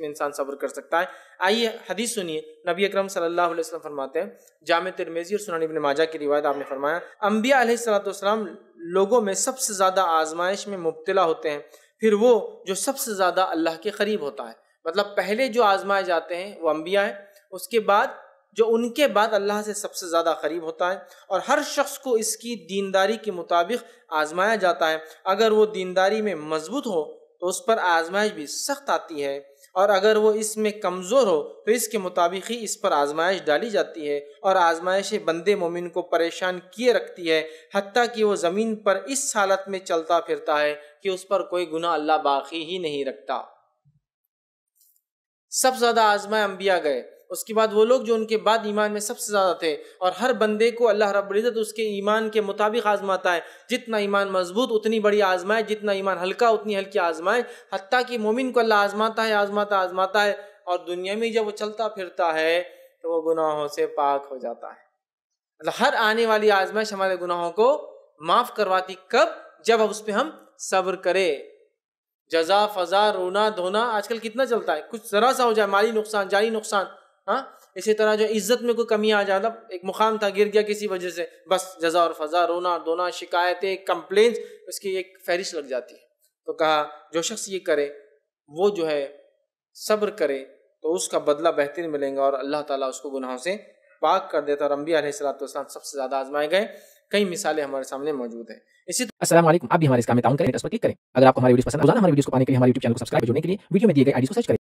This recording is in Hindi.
में तो इंसान सब्र कर सकता है आइए हदीस सुनिए नबी अक्रम सल्लल्लाहु फरमाते हैं जाम तिरमेजी और सुनानी इबन माजा की रिवायत आपने फरमाया अम्बिया सलाम लोगों में सबसे ज़्यादा आजमाइश में मुबतला होते हैं फिर वो जो सबसे ज़्यादा अल्लाह के करीब होता है मतलब पहले जो आजमाए जाते हैं वो अम्बिया हैं उसके बाद जो उनके बाद अल्लाह से सबसे ज़्यादा करीब होता है और हर शख्स को इसकी दीनदारी के मुताबिक आजमाया जाता है अगर वो दीनदारी में मजबूत हो तो उस पर आजमाइश भी सख्त आती है और अगर वो इसमें कमज़ोर हो तो इसके मुताबिक ही इस पर आजमाइश डाली जाती है और आजमाइश बंदे मोमिन को परेशान किए रखती है हती कि वो ज़मीन पर इस हालत में चलता फिरता है कि उस पर कोई गुना अल्लाह बाकी ही नहीं रखता सबसे ज़्यादा आजमाए अम्बिया गए उसके बाद वो लोग जो उनके बाद ईमान में सबसे ज़्यादा थे और हर बंदे को अल्लाह रब्ज़त उसके ईमान के मुताबिक आजमाता है जितना ईमान मजबूत उतनी बड़ी आजमाए जितना ईमान हल्का उतनी हल्की आजमाए हती कि मोमिन को अल्लाह आजमाता है आजमाता आजमाता है और दुनिया में जब वो चलता फिरता है तो वो गुनाहों से पाक हो जाता है मतलब हर आने वाली आजमाइश हमारे गुनाहों को माफ़ करवाती कब जब उस पर हम सब्र करें जजा फजा रोना धोना आजकल कितना चलता है कुछ ज़रा सा हो जाए माली नुकसान जाली नुकसान हाँ इसी तरह जो इज्जत में कोई कमी आ जाए जाता मतलब एक मुकाम था गिर गया किसी वजह से बस जजा और फजा रोना दोना शिकायतें कंप्लेन उसकी एक फहरिश लग जाती है तो कहा जो शख्स ये करे वो जो है सब्र करे तो उसका बदला बेहतरीन मिलेगा और अल्लाह ताला उसको गुनाहों से पाक कर देता और अम्बी सलाम सबसे ज़्यादा आजमाए गए कई मिसालें हमारे सामने मौजूद हैं इसी अस्सलाम वालेकुम आप भी हमारे इस काम में करें पर क्लिक करें अगर आपको हमारी वीडियो पसंद हमारे वीडियो को पाने के लिए हमारे यूट्यूब चैनल को सब्सक्राइब करने के लिए वीडियो में दिए गए आईडी को सर्च करें